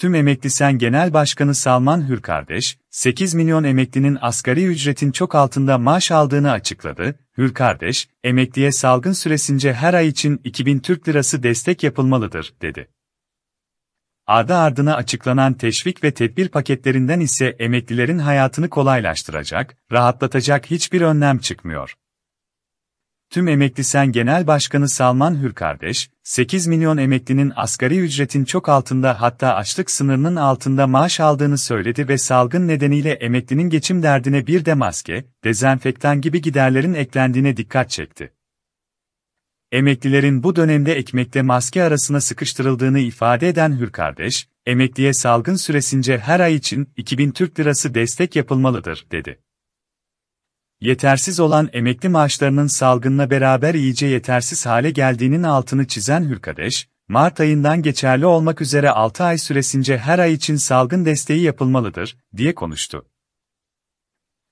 Tüm Emekli Sen Genel Başkanı Salman Hür kardeş, 8 milyon emeklinin asgari ücretin çok altında maaş aldığını açıkladı. Hür kardeş, emekliye salgın süresince her ay için 2000 Türk Lirası destek yapılmalıdır, dedi. Ardı ardına açıklanan teşvik ve tedbir paketlerinden ise emeklilerin hayatını kolaylaştıracak, rahatlatacak hiçbir önlem çıkmıyor. Tüm Emekli Sen Genel Başkanı Salman Hür kardeş, 8 milyon emeklinin asgari ücretin çok altında hatta açlık sınırının altında maaş aldığını söyledi ve salgın nedeniyle emeklinin geçim derdine bir de maske, dezenfektan gibi giderlerin eklendiğine dikkat çekti. Emeklilerin bu dönemde ekmekte maske arasına sıkıştırıldığını ifade eden Hür kardeş, emekliye salgın süresince her ay için 2000 Türk Lirası destek yapılmalıdır, dedi yetersiz olan emekli maaşlarının salgınla beraber iyice yetersiz hale geldiğinin altını çizen Hürkadeş, Mart ayından geçerli olmak üzere 6 ay süresince her ay için salgın desteği yapılmalıdır, diye konuştu.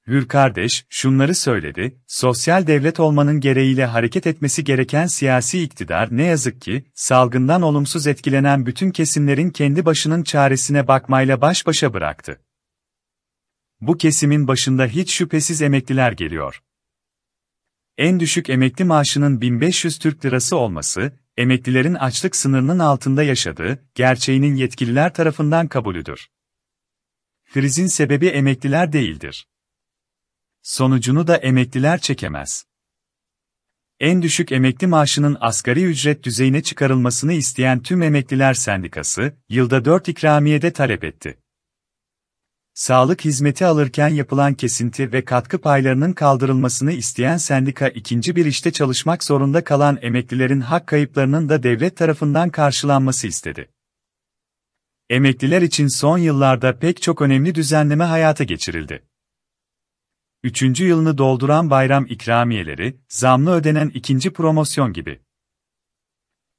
Hür kardeş şunları söyledi, sosyal devlet olmanın gereğiyle hareket etmesi gereken siyasi iktidar ne yazık ki, salgından olumsuz etkilenen bütün kesimlerin kendi başının çaresine bakmayla baş başa bıraktı. Bu kesimin başında hiç şüphesiz emekliler geliyor. En düşük emekli maaşının 1500 Türk lirası olması, emeklilerin açlık sınırının altında yaşadığı gerçeğinin yetkililer tarafından kabulüdür. Krizin sebebi emekliler değildir. Sonucunu da emekliler çekemez en düşük emekli maaşının asgari ücret düzeyine çıkarılmasını isteyen tüm emekliler sendikası, yılda 4 ikramiyede talep etti. Sağlık hizmeti alırken yapılan kesinti ve katkı paylarının kaldırılmasını isteyen sendika ikinci bir işte çalışmak zorunda kalan emeklilerin hak kayıplarının da devlet tarafından karşılanması istedi. Emekliler için son yıllarda pek çok önemli düzenleme hayata geçirildi. Üçüncü yılını dolduran bayram ikramiyeleri, zamlı ödenen ikinci promosyon gibi.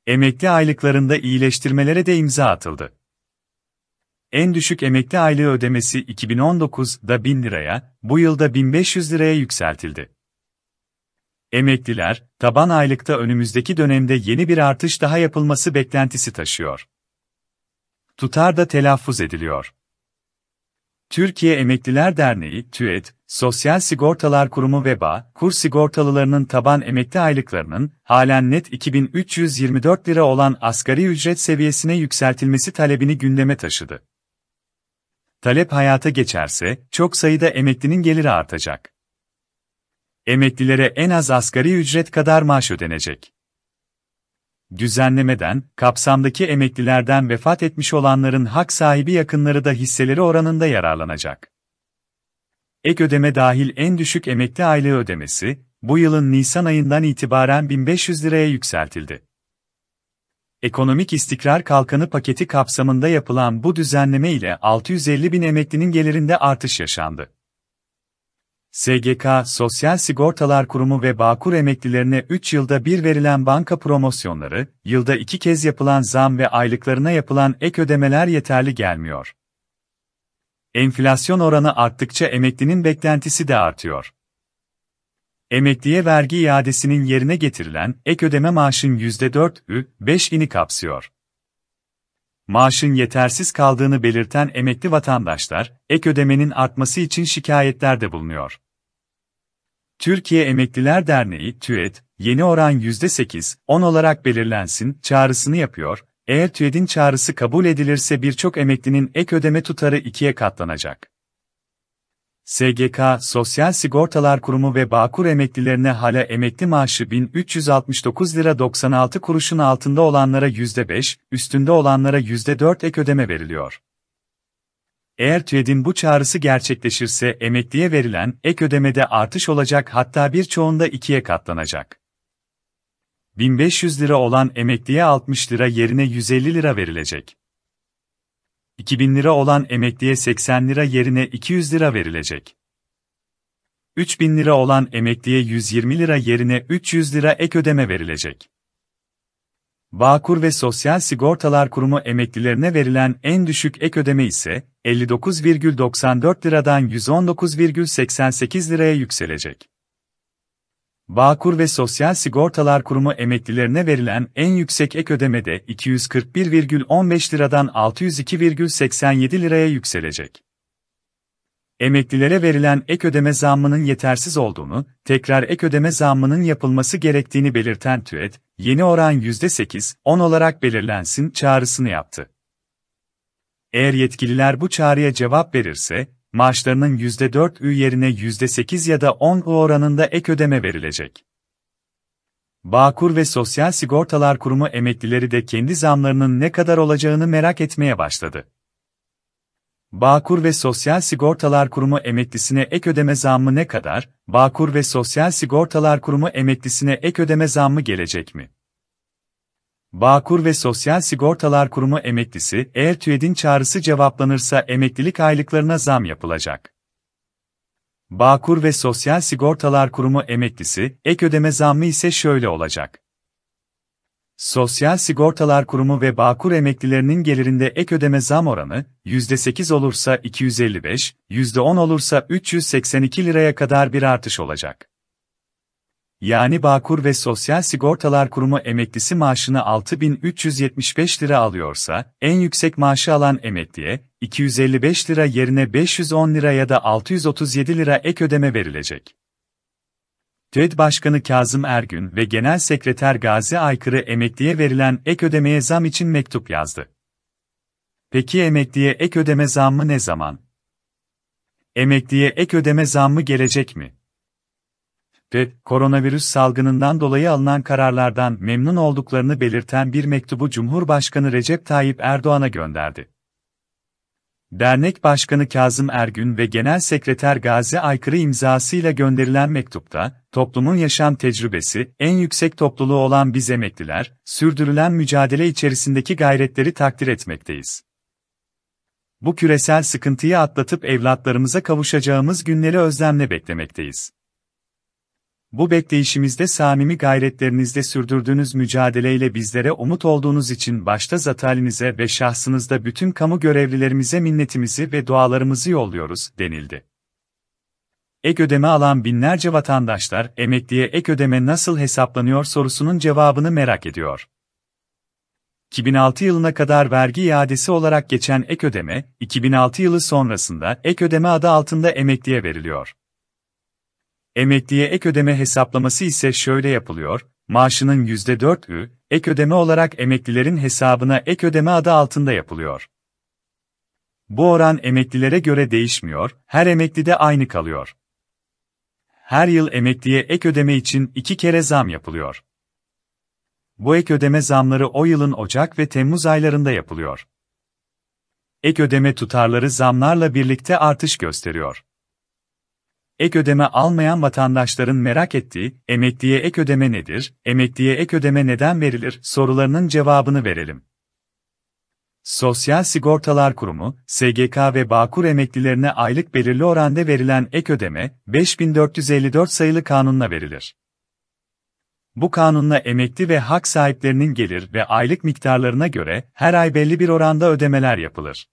Emekli aylıklarında iyileştirmelere de imza atıldı. En düşük emekli aylığı ödemesi 2019'da 1000 liraya, bu yılda 1500 liraya yükseltildi. Emekliler, taban aylıkta önümüzdeki dönemde yeni bir artış daha yapılması beklentisi taşıyor. Tutar da telaffuz ediliyor. Türkiye Emekliler Derneği, TÜED, Sosyal Sigortalar Kurumu ve BA, kur sigortalılarının taban emekli aylıklarının halen net 2324 lira olan asgari ücret seviyesine yükseltilmesi talebini gündeme taşıdı. Talep hayata geçerse, çok sayıda emeklinin geliri artacak. Emeklilere en az asgari ücret kadar maaş ödenecek. Düzenlemeden, kapsamdaki emeklilerden vefat etmiş olanların hak sahibi yakınları da hisseleri oranında yararlanacak. Ek ödeme dahil en düşük emekli aylığı ödemesi, bu yılın Nisan ayından itibaren 1500 liraya yükseltildi ekonomik istikrar kalkanı paketi kapsamında yapılan bu düzenleme ile 650 bin emeklinin gelirinde artış yaşandı. SGK, Sosyal Sigortalar Kurumu ve Bağkur emeklilerine 3 yılda bir verilen banka promosyonları, yılda 2 kez yapılan zam ve aylıklarına yapılan ek ödemeler yeterli gelmiyor. Enflasyon oranı arttıkça emeklinin beklentisi de artıyor. Emekliye vergi iadesinin yerine getirilen ek ödeme maaşın %4'ü 5'ini kapsıyor. Maaşın yetersiz kaldığını belirten emekli vatandaşlar, ek ödemenin artması için şikayetlerde bulunuyor. Türkiye Emekliler Derneği TÜED, yeni oran %8-10 olarak belirlensin çağrısını yapıyor. Eğer TÜED'in çağrısı kabul edilirse birçok emeklinin ek ödeme tutarı ikiye katlanacak. SGK, Sosyal Sigortalar Kurumu ve Bağkur emeklilerine hala emekli maaşı 1369 lira 96 kuruşun altında olanlara %5, üstünde olanlara %4 ek ödeme veriliyor. Eğer TÜED'in bu çağrısı gerçekleşirse emekliye verilen ek ödemede artış olacak hatta birçoğunda ikiye katlanacak. 1500 lira olan emekliye 60 lira yerine 150 lira verilecek. 2000 lira olan emekliye 80 lira yerine 200 lira verilecek. 3000 lira olan emekliye 120 lira yerine 300 lira ek ödeme verilecek. Bağkur ve Sosyal Sigortalar Kurumu emeklilerine verilen en düşük ek ödeme ise 59,94 liradan 119,88 liraya yükselecek. Bağkur ve Sosyal Sigortalar Kurumu emeklilerine verilen en yüksek ek ödeme de 241,15 liradan 602,87 liraya yükselecek. Emeklilere verilen ek ödeme zammının yetersiz olduğunu, tekrar ek ödeme zammının yapılması gerektiğini belirten TÜET, yeni oran %8-10 olarak belirlensin çağrısını yaptı. Eğer yetkililer bu çağrıya cevap verirse, maaşlarının %4'ü yerine %8 ya da 10 oranında ek ödeme verilecek. Bağkur ve Sosyal Sigortalar Kurumu emeklileri de kendi zamlarının ne kadar olacağını merak etmeye başladı. Bağkur ve Sosyal Sigortalar Kurumu emeklisine ek ödeme zammı ne kadar? Bağkur ve Sosyal Sigortalar Kurumu emeklisine ek ödeme zammı gelecek mi? Bağkur ve Sosyal Sigortalar Kurumu emeklisi, eğer TÜED'in çağrısı cevaplanırsa emeklilik aylıklarına zam yapılacak. Bağkur ve Sosyal Sigortalar Kurumu emeklisi, ek ödeme zammı ise şöyle olacak. Sosyal Sigortalar Kurumu ve Bağkur emeklilerinin gelirinde ek ödeme zam oranı, %8 olursa 255, %10 olursa 382 liraya kadar bir artış olacak yani Bağkur ve Sosyal Sigortalar Kurumu emeklisi maaşını 6375 lira alıyorsa, en yüksek maaşı alan emekliye, 255 lira yerine 510 lira ya da 637 lira ek ödeme verilecek. TÜED Başkanı Kazım Ergün ve Genel Sekreter Gazi Aykırı emekliye verilen ek ödemeye zam için mektup yazdı. Peki emekliye ek ödeme zammı ne zaman? Emekliye ek ödeme zammı gelecek mi? ve koronavirüs salgınından dolayı alınan kararlardan memnun olduklarını belirten bir mektubu Cumhurbaşkanı Recep Tayyip Erdoğan'a gönderdi. Dernek Başkanı Kazım Ergün ve Genel Sekreter Gazi Aykırı imzasıyla gönderilen mektupta, toplumun yaşam tecrübesi en yüksek topluluğu olan biz emekliler, sürdürülen mücadele içerisindeki gayretleri takdir etmekteyiz. Bu küresel sıkıntıyı atlatıp evlatlarımıza kavuşacağımız günleri özlemle beklemekteyiz. Bu bekleyişimizde samimi gayretlerinizde sürdürdüğünüz mücadeleyle bizlere umut olduğunuz için başta zatalinize ve şahsınızda bütün kamu görevlilerimize minnetimizi ve dualarımızı yolluyoruz, denildi. Ek ödeme alan binlerce vatandaşlar, emekliye ek ödeme nasıl hesaplanıyor sorusunun cevabını merak ediyor. 2006 yılına kadar vergi iadesi olarak geçen ek ödeme, 2006 yılı sonrasında ek ödeme adı altında emekliye veriliyor. Emekliye ek ödeme hesaplaması ise şöyle yapılıyor, maaşının %4'ü, ek ödeme olarak emeklilerin hesabına ek ödeme adı altında yapılıyor. Bu oran emeklilere göre değişmiyor, her emeklide aynı kalıyor. Her yıl emekliye ek ödeme için iki kere zam yapılıyor. Bu ek ödeme zamları o yılın Ocak ve Temmuz aylarında yapılıyor. Ek ödeme tutarları zamlarla birlikte artış gösteriyor ek ödeme almayan vatandaşların merak ettiği emekliye ek ödeme nedir, emekliye ek ödeme neden verilir sorularının cevabını verelim. Sosyal Sigortalar Kurumu, SGK ve Bağkur emeklilerine aylık belirli oranda verilen ek ödeme, 5454 sayılı kanunla verilir. Bu kanunla emekli ve hak sahiplerinin gelir ve aylık miktarlarına göre her ay belli bir oranda ödemeler yapılır.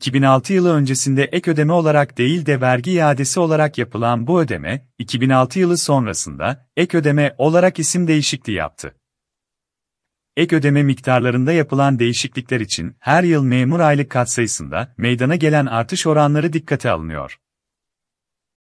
2006 yılı öncesinde ek ödeme olarak değil de vergi iadesi olarak yapılan bu ödeme, 2006 yılı sonrasında ek ödeme olarak isim değişikliği yaptı. Ek ödeme miktarlarında yapılan değişiklikler için her yıl memur aylık katsayısında meydana gelen artış oranları dikkate alınıyor.